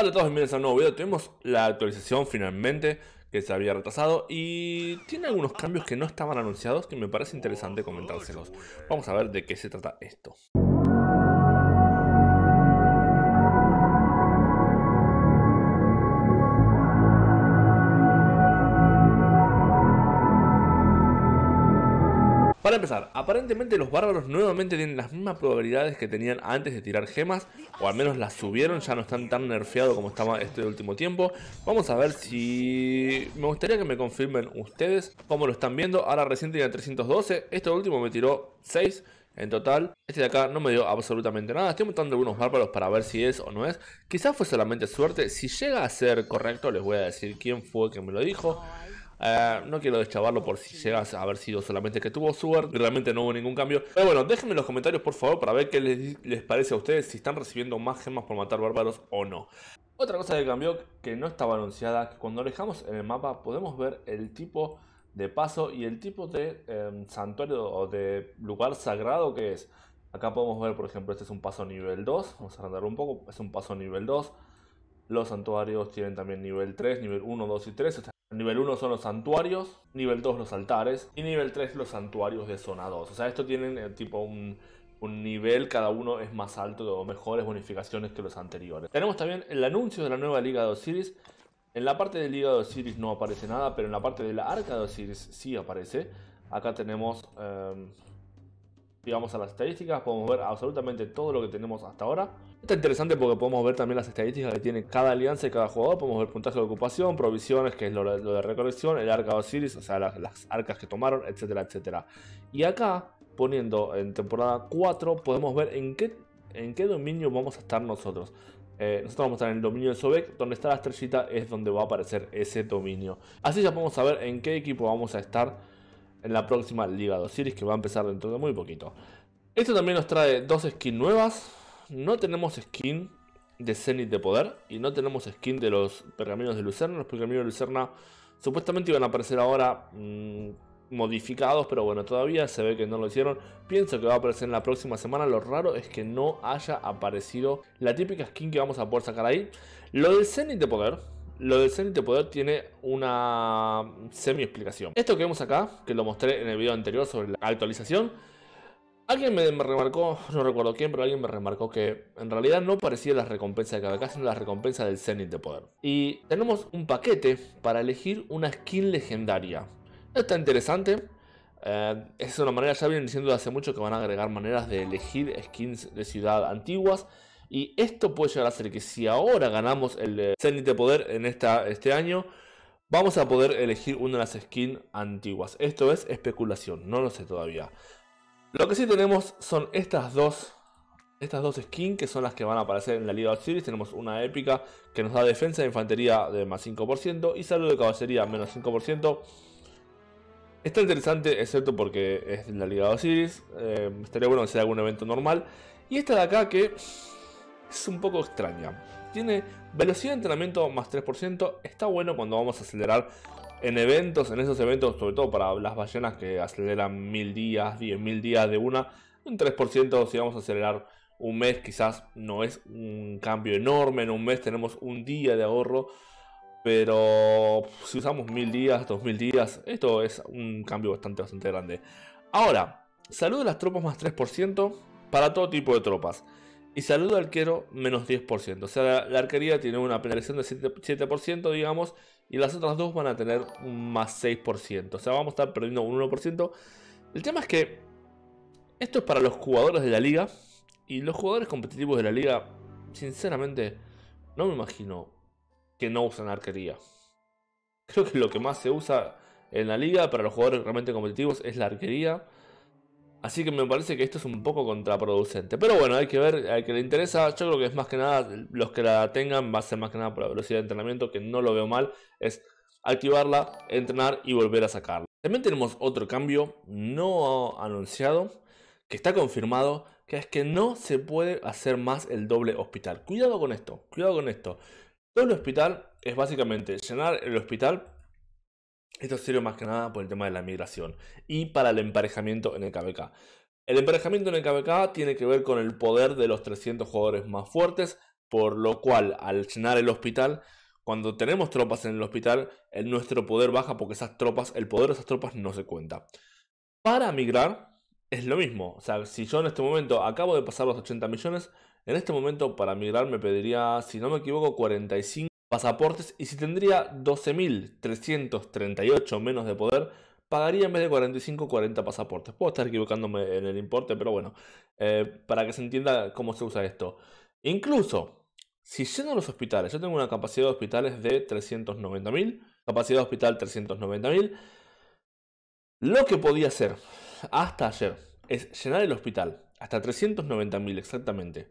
Hola a todos, bienvenidos a un nuevo video. tenemos la actualización finalmente que se había retrasado y tiene algunos cambios que no estaban anunciados que me parece interesante comentárselos. Vamos a ver de qué se trata esto. Para empezar, aparentemente los bárbaros nuevamente tienen las mismas probabilidades que tenían antes de tirar gemas, o al menos las subieron, ya no están tan nerfeados como estaba este último tiempo. Vamos a ver si... Me gustaría que me confirmen ustedes cómo lo están viendo. Ahora recién tenía 312, este último me tiró 6. En total, este de acá no me dio absolutamente nada. Estoy montando algunos bárbaros para ver si es o no es. Quizás fue solamente suerte. Si llega a ser correcto, les voy a decir quién fue que me lo dijo. Eh, no quiero deschavarlo por si llegas a haber sido solamente que tuvo suerte. Realmente no hubo ningún cambio. Pero bueno, déjenme en los comentarios por favor para ver qué les, parece a ustedes. Si están recibiendo más gemas por matar bárbaros o no. Otra cosa que cambió que no está anunciada. Que cuando dejamos en el mapa podemos ver el tipo de paso y el tipo de em, santuario o de lugar sagrado que es. Acá podemos ver, por ejemplo, este es un paso nivel 2. Vamos a arrendarlo un poco. Es un paso nivel 2. Los santuarios tienen también nivel 3, nivel 1, 2 y 3. Nivel 1 son los santuarios, nivel 2 los altares y nivel 3 los santuarios de zona 2. O sea, esto tienen eh, tipo un, nivel, cada uno es más alto o mejores bonificaciones que los anteriores. Tenemos también el anuncio de la nueva Liga de Osiris. En la parte de Liga de Osiris no aparece nada, pero en la parte de la Arca de Osiris sí aparece. Acá tenemos em, y vamos a las estadísticas, podemos ver absolutamente todo lo que tenemos hasta ahora. Está interesante porque podemos ver también las estadísticas que tiene cada alianza y cada jugador. Podemos ver puntaje de ocupación, provisiones, que es lo, de recolección, el arca Osiris, o sea, las, arcas que tomaron, etcétera, etcétera. Y acá, poniendo en temporada 4, podemos ver en qué, en qué dominio vamos a estar nosotros. Eh, nosotros vamos a estar en el dominio de Sobek, donde está la estrellita es donde va a aparecer ese dominio. Así ya podemos saber en qué equipo vamos a estar en la próxima Liga 2 series que va a empezar dentro de muy poquito. Esto también nos trae dos skins nuevas. No tenemos skin de Zenith de poder y no tenemos skin de los pergaminos de Lucerna. Los pergaminos de Lucerna supuestamente iban a aparecer ahora mm, modificados, pero bueno, todavía se ve que no lo hicieron. Pienso que va a aparecer en la próxima semana. Lo raro es que no haya aparecido la típica skin que vamos a poder sacar ahí. Lo del Zenith de poder, lo del cenit de poder tiene una semi-explicación. Esto que vemos acá, que lo mostré en el video anterior sobre la actualización, alguien me remarcó, no recuerdo quién, pero alguien me remarcó que en realidad no parecía la recompensa de caso sino la recompensa del Zenith de poder. Y tenemos un paquete para elegir una skin legendaria. Está interesante, eh, es una manera, ya vienen diciendo hace mucho que van a agregar maneras de elegir skins de ciudad antiguas. Y esto puede llegar a ser que si ahora ganamos el eh, Zenith de Poder en esta, este año, vamos a poder elegir una de las skins antiguas. Esto es especulación, no lo sé todavía. Lo que sí tenemos son estas dos estas dos skins que son las que van a aparecer en la Liga de Osiris Tenemos una épica que nos da defensa de infantería de más 5% y salud de caballería menos 5%. Está interesante, excepto porque es en la Liga de Osiris eh, estaría bueno que sea algún evento normal. Y esta de acá que es un poco extraña. Tiene velocidad de entrenamiento más 3%, está bueno cuando vamos a acelerar en eventos, en esos eventos, sobre todo para las ballenas que aceleran mil días, diez mil días de una, un 3% si vamos a acelerar un mes quizás no es un cambio enorme, en un mes tenemos un día de ahorro, pero si usamos mil días, dos mil días, esto es un cambio bastante, bastante grande. Ahora, salud de las tropas más 3% para todo tipo de tropas. Y saludo arquero menos 10%. O sea, la, arquería tiene una penalización de 7%, digamos, y las otras dos van a tener más 6%. O sea, vamos a estar perdiendo un 1%. El tema es que esto es para los jugadores de la liga. Y los jugadores competitivos de la liga, sinceramente, no me imagino que no usen arquería. Creo que lo que más se usa en la liga para los jugadores realmente competitivos es la arquería. Así que me parece que esto es un poco contraproducente. Pero bueno, hay que ver, al que le interesa, yo creo que es más que nada, los que la tengan, va a ser más que nada por la velocidad de entrenamiento, que no lo veo mal, es activarla, entrenar y volver a sacarla. También tenemos otro cambio no anunciado, que está confirmado, que es que no se puede hacer más el doble hospital. Cuidado con esto, cuidado con esto. Doble hospital es básicamente llenar el hospital esto es serio más que nada por el tema de la migración y para el emparejamiento en el KBK. El emparejamiento en el KBK tiene que ver con el poder de los 300 jugadores más fuertes, por lo cual al llenar el hospital, cuando tenemos tropas en el hospital, nuestro poder baja porque esas tropas, el poder de esas tropas no se cuenta. Para migrar es lo mismo, o sea, si yo en este momento acabo de pasar los 80 millones, en este momento para migrar me pediría, si no me equivoco, 45 pasaportes y si tendría 12.338 menos de poder, pagaría en vez de 45, 40 pasaportes. Puedo estar equivocándome en el importe, pero bueno, eh, para que se entienda cómo se usa esto. Incluso, si lleno los hospitales, yo tengo una capacidad de hospitales de 390.000, capacidad de hospital 390.000, lo que podía hacer hasta ayer es llenar el hospital hasta 390.000 exactamente,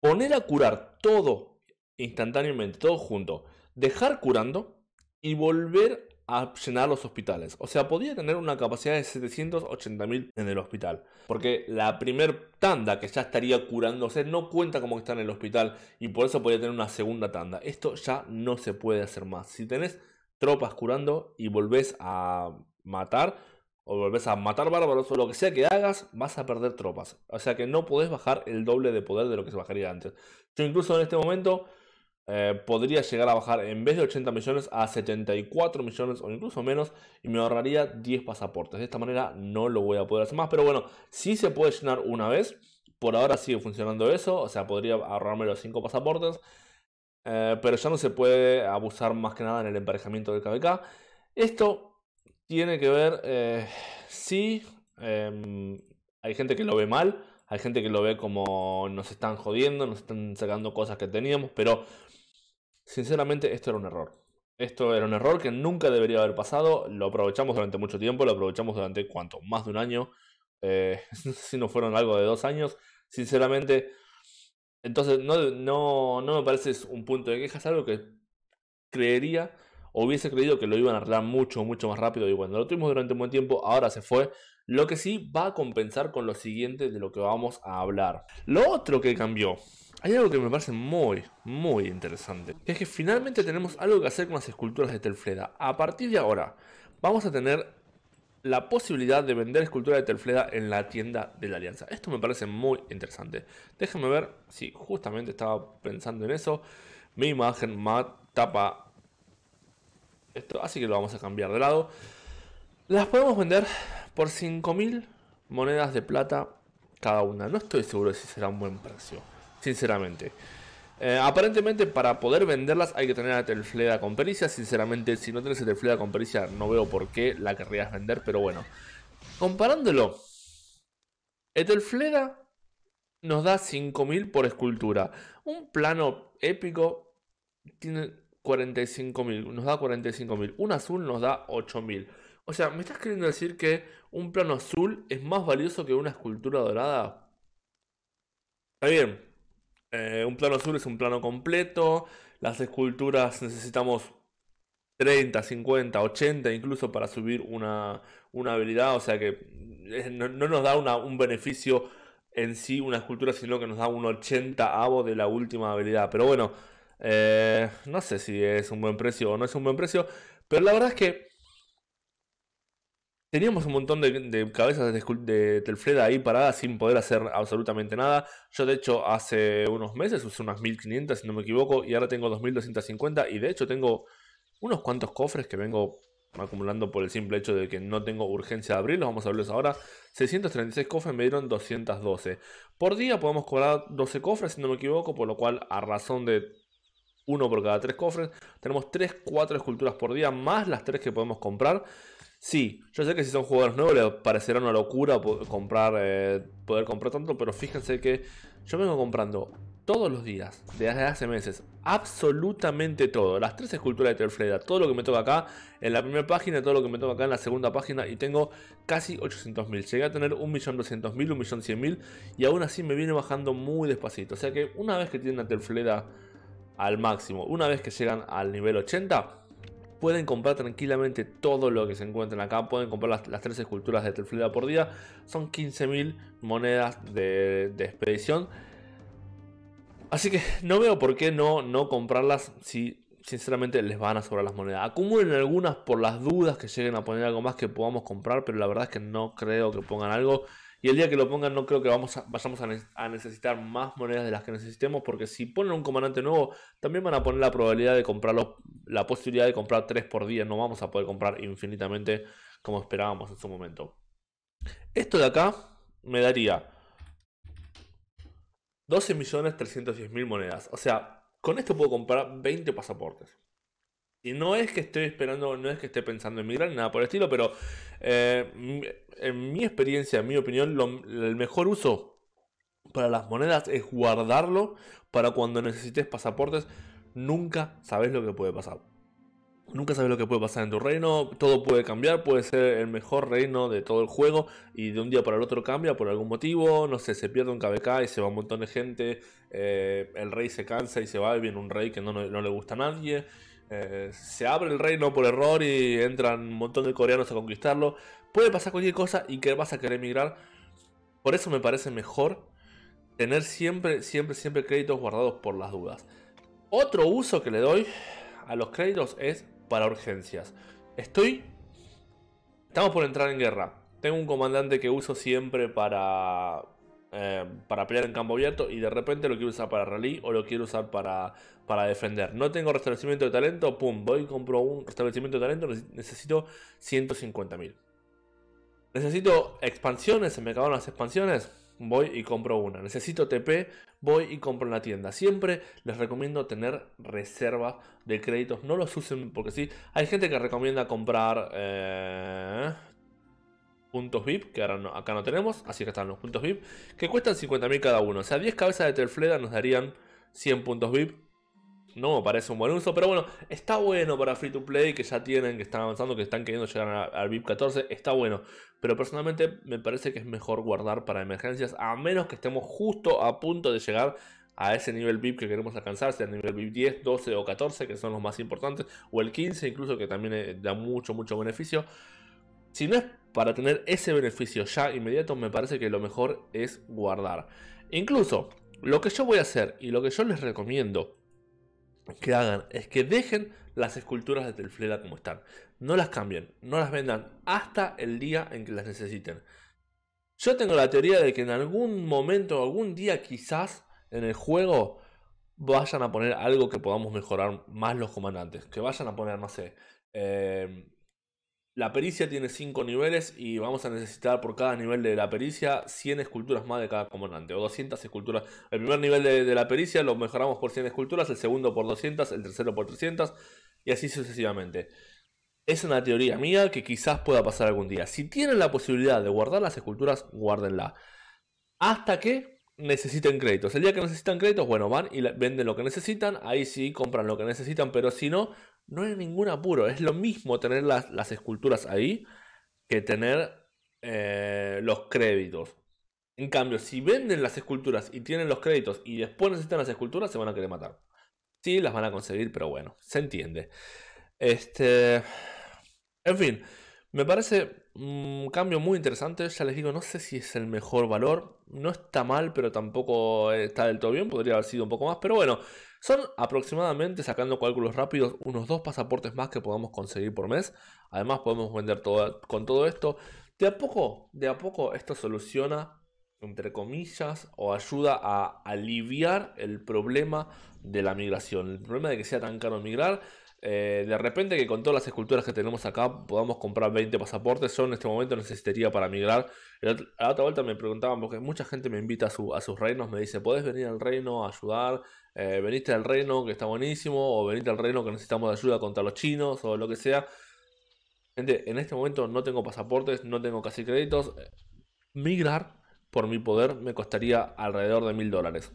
poner a curar todo instantáneamente, todo junto, dejar curando y volver a llenar los hospitales. O sea, podía tener una capacidad de 780.000 en el hospital. Porque la primer tanda que ya estaría curándose no cuenta como que está en el hospital y por eso podía tener una segunda tanda. Esto ya no se puede hacer más. Si tenés tropas curando y volvés a matar o volvés a matar bárbaros o lo que sea que hagas, vas a perder tropas. O sea que no podés bajar el doble de poder de lo que se bajaría antes. Yo incluso en este momento eh, podría llegar a bajar en vez de 80 millones a 74 millones o incluso menos y me ahorraría 10 pasaportes. De esta manera no lo voy a poder hacer más, pero bueno, si se puede llenar una vez. Por ahora sigue funcionando eso, o sea, podría ahorrarme los 5 pasaportes, eh, pero ya no se puede abusar más que nada en el emparejamiento del KBK. Esto tiene que ver eh, si em, hay gente que lo ve mal, hay gente que lo ve como nos están jodiendo, nos están sacando cosas que teníamos, pero Sinceramente, esto era un error. Esto era un error que nunca debería haber pasado. Lo aprovechamos durante mucho tiempo, lo aprovechamos durante cuanto más de un año. Eh, si no fueron algo de dos años. Sinceramente, entonces no, no, no me parece un punto de queja, algo que creería o hubiese creído que lo iban a arreglar mucho, mucho más rápido. Y bueno, lo tuvimos durante un buen tiempo, ahora se fue. Lo que sí va a compensar con lo siguiente de lo que vamos a hablar. Lo otro que cambió hay algo que me parece muy, muy interesante, que es que finalmente tenemos algo que hacer con las esculturas de Telfleda. A partir de ahora, vamos a tener la posibilidad de vender esculturas de Telfleda en la tienda de la Alianza. Esto me parece muy interesante. Déjenme ver si justamente estaba pensando en eso. Mi imagen más tapa esto, así que lo vamos a cambiar de lado. Las podemos vender por 5.000 monedas de plata cada una. No estoy seguro de si será un buen precio sinceramente. Eh, aparentemente para poder venderlas hay que tener a Telfleda con pericia. Sinceramente, si no tienes a Telfleda con pericia, no veo por qué la querrías vender, pero bueno. Comparándolo, Etelfleda nos da 5.000 por escultura. Un plano épico tiene 45.000, nos da 45.000. Un azul nos da 8.000. O sea, ¿me estás queriendo decir que un plano azul es más valioso que una escultura dorada? Está bien, eh, un plano azul es un plano completo. Las esculturas necesitamos 30, 50, 80 incluso para subir una, habilidad. O sea que eh, no, nos da un beneficio en sí una escultura, sino que nos da un 80 avo de la última habilidad. Pero bueno, eh, no sé si es un buen precio o no es un buen precio. Pero la verdad es que Teníamos un montón de, cabezas de, de, Telfreda ahí paradas sin poder hacer absolutamente nada. Yo, de hecho, hace unos meses usé unas 1500, si no me equivoco, y ahora tengo 2250. Y de hecho, tengo unos cuantos cofres que vengo acumulando por el simple hecho de que no tengo urgencia de abrirlos. Vamos a abrirlos ahora. 636 cofres me dieron 212. Por día podemos cobrar 12 cofres, si no me equivoco, por lo cual, a razón de uno por cada tres cofres, tenemos 3-4 esculturas por día, más las tres que podemos comprar. Sí, yo sé que si son jugadores nuevos les parecerá una locura poder comprar, eh, poder comprar tanto, pero fíjense que yo vengo comprando todos los días, desde hace meses, absolutamente todo. Las tres esculturas de Terfleda, todo lo que me toca acá en la primera página, todo lo que me toca acá en la segunda página y tengo casi 800.000. Llegué a tener 1.200.000, 1.100.000 y aún así me viene bajando muy despacito. O sea que una vez que tienen la Terfleda al máximo, una vez que llegan al nivel 80 Pueden comprar tranquilamente todo lo que se encuentren acá. Pueden comprar las, tres esculturas de Telflida por día. Son 15.000 monedas de, expedición. Así que no veo por qué no, no comprarlas si sinceramente les van a sobrar las monedas. Acumulen algunas por las dudas que lleguen a poner algo más que podamos comprar, pero la verdad es que no creo que pongan algo. Y el día que lo pongan no creo que vamos a, vayamos a, necesitar más monedas de las que necesitemos porque si ponen un comandante nuevo también van a poner la probabilidad de comprar la posibilidad de comprar 3 por día. No vamos a poder comprar infinitamente como esperábamos en su momento. Esto de acá me daría 12.310.000 monedas. O sea, con esto puedo comprar 20 pasaportes. Y no es que esté esperando, no es que esté pensando en migrar, nada por el estilo, pero eh, en mi experiencia, en mi opinión, el mejor uso para las monedas es guardarlo para cuando necesites pasaportes. Nunca sabes lo que puede pasar. Nunca sabes lo que puede pasar en tu reino, todo puede cambiar, puede ser el mejor reino de todo el juego y de un día para el otro cambia por algún motivo, no sé, se pierde un KBK y se va un montón de gente, eh, el rey se cansa y se va y viene un rey que no, no le gusta a nadie. Eh, se abre el reino por error y entran un montón de coreanos a conquistarlo. Puede pasar cualquier cosa y que vas a querer emigrar. Por eso me parece mejor tener siempre, siempre, siempre créditos guardados por las dudas. Otro uso que le doy a los créditos es para urgencias. Estoy... Estamos por entrar en guerra. Tengo un comandante que uso siempre para eh, para pelear en campo abierto y de repente lo quiero usar para rally o lo quiero usar para, para defender. No tengo restablecimiento de talento, pum, voy y compro un restablecimiento de talento, necesito 150.000. Necesito expansiones, se me acabaron las expansiones, voy y compro una. Necesito TP, voy y compro en la tienda. Siempre les recomiendo tener reservas de créditos, no los usen porque si Hay gente que recomienda comprar... Eh, puntos VIP, que ahora no, acá no tenemos, así que están los puntos VIP, que cuestan 50.000 cada uno. O sea, 10 cabezas de Telfleda nos darían 100 puntos VIP. No me parece un buen uso, pero bueno, está bueno para Free to Play, que ya tienen, que están avanzando, que están queriendo llegar al VIP 14, está bueno. Pero personalmente me parece que es mejor guardar para emergencias, a menos que estemos justo a punto de llegar a ese nivel VIP que queremos alcanzar, sea el nivel VIP 10, 12 o 14, que son los más importantes, o el 15 incluso, que también eh, da mucho, mucho beneficio. Si no es para tener ese beneficio ya inmediato, me parece que lo mejor es guardar. Incluso, lo que yo voy a hacer y lo que yo les recomiendo que hagan es que dejen las esculturas de Telflera como están. No las cambien, no las vendan hasta el día en que las necesiten. Yo tengo la teoría de que en algún momento, algún día quizás, en el juego vayan a poner algo que podamos mejorar más los comandantes. Que vayan a poner, no sé, eh, la pericia tiene 5 niveles y vamos a necesitar por cada nivel de la pericia 100 esculturas más de cada comandante o 200 esculturas. El primer nivel de, la pericia lo mejoramos por 100 esculturas, el segundo por 200, el tercero por 300 y así sucesivamente. Es una teoría mía que quizás pueda pasar algún día. Si tienen la posibilidad de guardar las esculturas, guárdenla. Hasta que necesiten créditos. El día que necesitan créditos, bueno, van y venden lo que necesitan. Ahí sí compran lo que necesitan, pero si no, no hay ningún apuro. Es lo mismo tener las, esculturas ahí que tener eh, los créditos. En cambio, si venden las esculturas y tienen los créditos y después necesitan las esculturas, se van a querer matar. Sí, las van a conseguir, pero bueno, se entiende. Este. En fin, me parece un cambio muy interesante. Ya les digo, no sé si es el mejor valor. No está mal, pero tampoco eh, está del todo bien. Podría haber sido un poco más, pero bueno. Son aproximadamente, sacando cálculos rápidos, unos dos pasaportes más que podamos conseguir por mes. Además podemos vender todo, con todo esto. De a poco, de a poco esto soluciona, entre comillas, o ayuda a aliviar el problema de la migración. El problema de que sea tan caro migrar. Eh, de repente que con todas las esculturas que tenemos acá podamos comprar 20 pasaportes. Yo en este momento necesitaría para migrar. A la otra vuelta me preguntaban, porque mucha gente me invita a, a sus reinos, me dice, ¿podés venir al reino a ayudar? Eh, veniste al reino que está buenísimo, o veniste al reino que necesitamos ayuda contra los chinos, o lo que sea. Gente, en este momento no tengo pasaportes, no tengo casi créditos. Migrar por mi poder me costaría alrededor de mil dólares.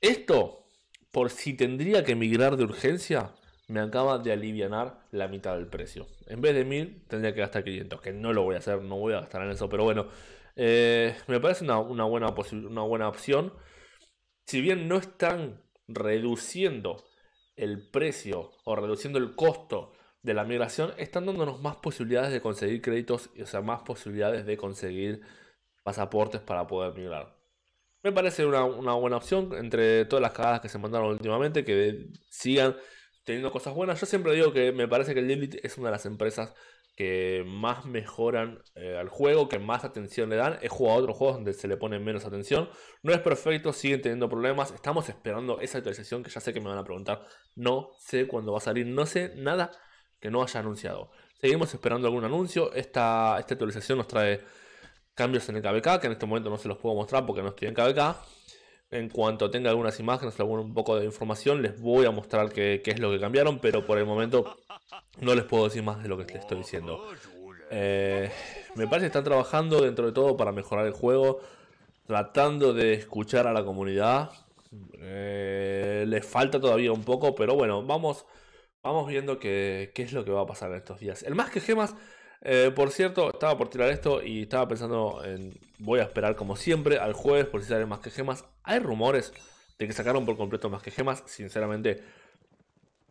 Esto, por si tendría que migrar de urgencia, me acaba de aliviar la mitad del precio. En vez de mil tendría que gastar 500, que no lo voy a hacer, no voy a gastar en eso, pero bueno, eh, me parece una, buena una buena opción. Si bien no es tan reduciendo el precio o reduciendo el costo de la migración, están dándonos más posibilidades de conseguir créditos, o sea, más posibilidades de conseguir pasaportes para poder migrar. Me parece una, una buena opción entre todas las cagadas que se mandaron últimamente, que sigan teniendo cosas buenas. Yo siempre digo que me parece que Lilith es una de las empresas que más mejoran eh, al juego, que más atención le dan. He jugado a otros juegos donde se le pone menos atención. No es perfecto, siguen teniendo problemas. Estamos esperando esa actualización que ya sé que me van a preguntar. No sé cuándo va a salir, no sé nada que no haya anunciado. Seguimos esperando algún anuncio. Esta, esta actualización nos trae cambios en el KBK, que en este momento no se los puedo mostrar porque no estoy en KBK. En cuanto tenga algunas imágenes, algún un poco de información, les voy a mostrar qué, es lo que cambiaron, pero por el momento no les puedo decir más de lo que les estoy diciendo. Eh, me parece que están trabajando dentro de todo para mejorar el juego, tratando de escuchar a la comunidad. Eh, les falta todavía un poco, pero bueno, vamos, vamos viendo qué es lo que va a pasar en estos días. El más que gemas eh, por cierto, estaba por tirar esto y estaba pensando en. Voy a esperar como siempre al jueves por si sale más que gemas. Hay rumores de que sacaron por completo más que gemas. Sinceramente,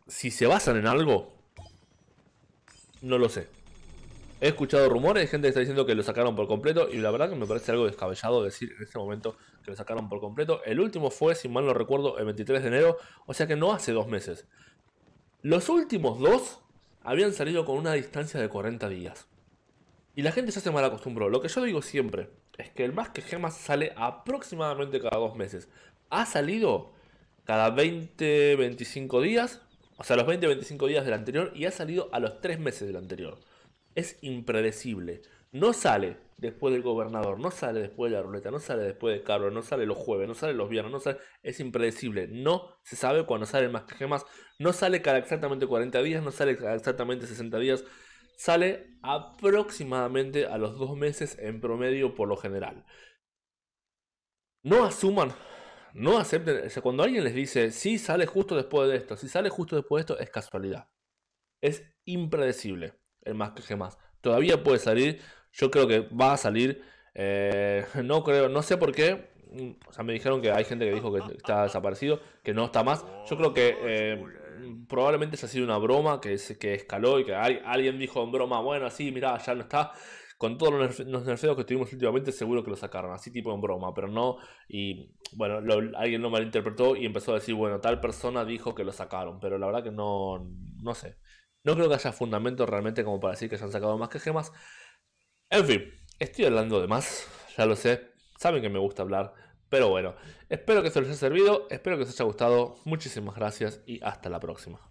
si se basan en algo, no lo sé. He escuchado rumores, gente que está diciendo que lo sacaron por completo y la verdad que me parece algo descabellado decir en este momento que lo sacaron por completo. El último fue, si mal no recuerdo, el 23 de enero, o sea que no hace dos meses. Los últimos dos habían salido con una distancia de 40 días. Y la gente se hace mal acostumbró. Lo que yo digo siempre es que el más que gemas sale aproximadamente cada dos meses. Ha salido cada 20-25 días, o sea, los 20-25 días del anterior, y ha salido a los 3 meses del anterior. Es impredecible. No sale después del gobernador, no sale después de la ruleta, no sale después de Carlos, no sale los jueves, no sale los viernes, no sale, es impredecible, no se sabe cuándo sale más que gemas, no sale cada exactamente 40 días, no sale cada exactamente 60 días, sale aproximadamente a los dos meses en promedio por lo general. No asuman, no acepten, cuando alguien les dice, si sale justo después de esto, si sale justo después de esto, es casualidad. Es impredecible el más que gemas. Todavía puede salir yo creo que va a salir. Eh, no creo, no sé por qué. O sea, me dijeron que hay gente que dijo que está desaparecido, que no está más. Yo creo que eh, probablemente probablemente ha sido una broma que, que escaló y que hay, alguien dijo en broma, bueno, así, mira ya no está. Con todos los, nerfeos que tuvimos últimamente, seguro que lo sacaron, así tipo en broma, pero no. Y bueno, alguien lo malinterpretó y empezó a decir, bueno, tal persona dijo que lo sacaron, pero la verdad que no, no sé. No creo que haya fundamento realmente como para decir que se han sacado más que gemas. En fin, estoy hablando de más, ya lo sé, saben que me gusta hablar, pero bueno, espero que se les haya servido, espero que os haya gustado, muchísimas gracias y hasta la próxima.